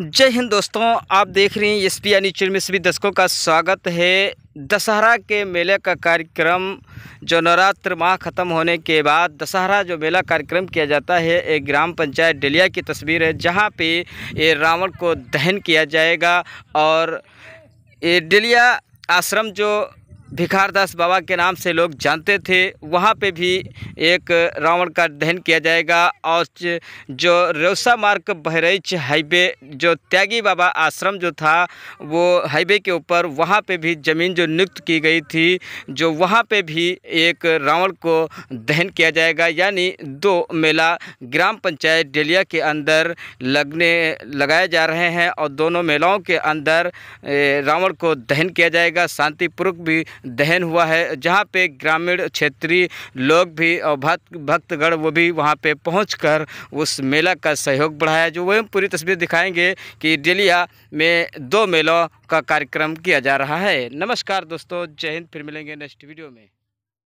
जय हिंद दोस्तों आप देख रहे हैं एस पी यानी में सभी दर्शकों का स्वागत है दशहरा के मेले का कार्यक्रम जो नवरात्र माह ख़त्म होने के बाद दशहरा जो मेला कार्यक्रम किया जाता है एक ग्राम पंचायत डलिया की तस्वीर है जहां पे ये रावण को दहन किया जाएगा और ये डलिया आश्रम जो भिखारदास बाबा के नाम से लोग जानते थे वहाँ पे भी एक रावण का दहन किया जाएगा और जो रौसा मार्ग बहरेच हाईवे जो त्यागी बाबा आश्रम जो था वो हाईवे के ऊपर वहाँ पे भी ज़मीन जो नियुक्त की गई थी जो वहाँ पे भी एक रावण को दहन किया जाएगा यानी दो मेला ग्राम पंचायत डेलिया के अंदर लगने लगाए जा रहे हैं और दोनों मेलाओं के अंदर रावण को दहन किया जाएगा शांतिपूर्वक भी दहन हुआ है जहाँ पे ग्रामीण क्षेत्रीय लोग भी और भक्त भक्तगण वो भी वहाँ पे पहुंचकर उस मेला का सहयोग बढ़ाया जो वह पूरी तस्वीर दिखाएंगे कि डेलिया में दो मेलों का कार्यक्रम किया जा रहा है नमस्कार दोस्तों जय हिंद फिर मिलेंगे नेक्स्ट वीडियो में